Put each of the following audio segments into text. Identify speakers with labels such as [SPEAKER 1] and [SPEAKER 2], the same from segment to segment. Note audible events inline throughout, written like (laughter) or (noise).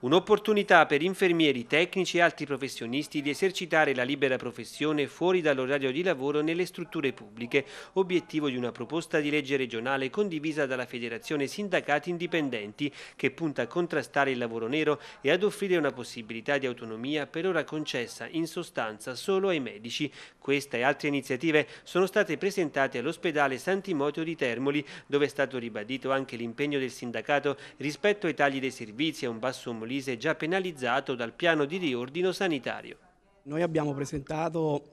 [SPEAKER 1] Un'opportunità per infermieri, tecnici e altri professionisti di esercitare la libera professione fuori dall'orario di lavoro nelle strutture pubbliche, obiettivo di una proposta di legge regionale condivisa dalla Federazione Sindacati Indipendenti, che punta a contrastare il lavoro nero e ad offrire una possibilità di autonomia per ora concessa in sostanza solo ai medici. Questa e altre iniziative sono state presentate all'ospedale Sant'Imotio di Termoli, dove è stato ribadito anche l'impegno del sindacato rispetto ai tagli dei servizi e a un basso Molise già penalizzato dal piano di riordino sanitario.
[SPEAKER 2] Noi abbiamo presentato (clears throat)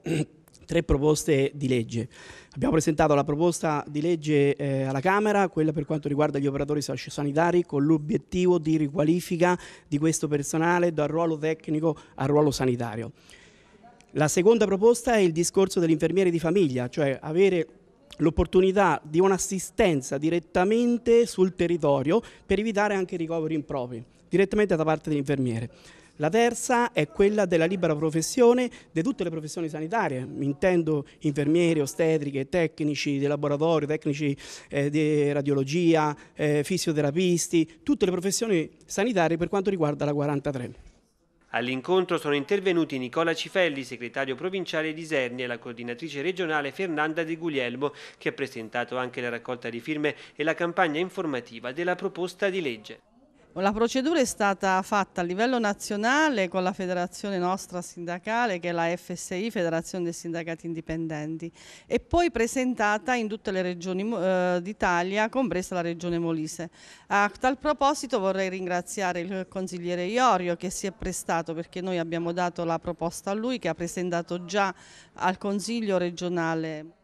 [SPEAKER 2] tre proposte di legge. Abbiamo presentato la proposta di legge eh, alla Camera, quella per quanto riguarda gli operatori sociosanitari, con l'obiettivo di riqualifica di questo personale dal ruolo tecnico al ruolo sanitario. La seconda proposta è il discorso dell'infermiere di famiglia, cioè avere l'opportunità di un'assistenza direttamente sul territorio per evitare anche ricoveri impropri direttamente da parte dell'infermiere. La terza è quella della libera professione di tutte le professioni sanitarie, intendo infermieri, ostetriche, tecnici di laboratorio, tecnici eh, di radiologia, eh, fisioterapisti, tutte le professioni sanitarie per quanto riguarda la 43.
[SPEAKER 1] All'incontro sono intervenuti Nicola Cifelli, segretario provinciale di Isernia, e la coordinatrice regionale Fernanda De Guglielmo, che ha presentato anche la raccolta di firme e la campagna informativa della proposta di legge.
[SPEAKER 3] La procedura è stata fatta a livello nazionale con la federazione nostra sindacale che è la FSI, Federazione dei Sindacati Indipendenti e poi presentata in tutte le regioni eh, d'Italia, compresa la regione Molise. A tal proposito vorrei ringraziare il consigliere Iorio che si è prestato perché noi abbiamo dato la proposta a lui che ha presentato già al Consiglio regionale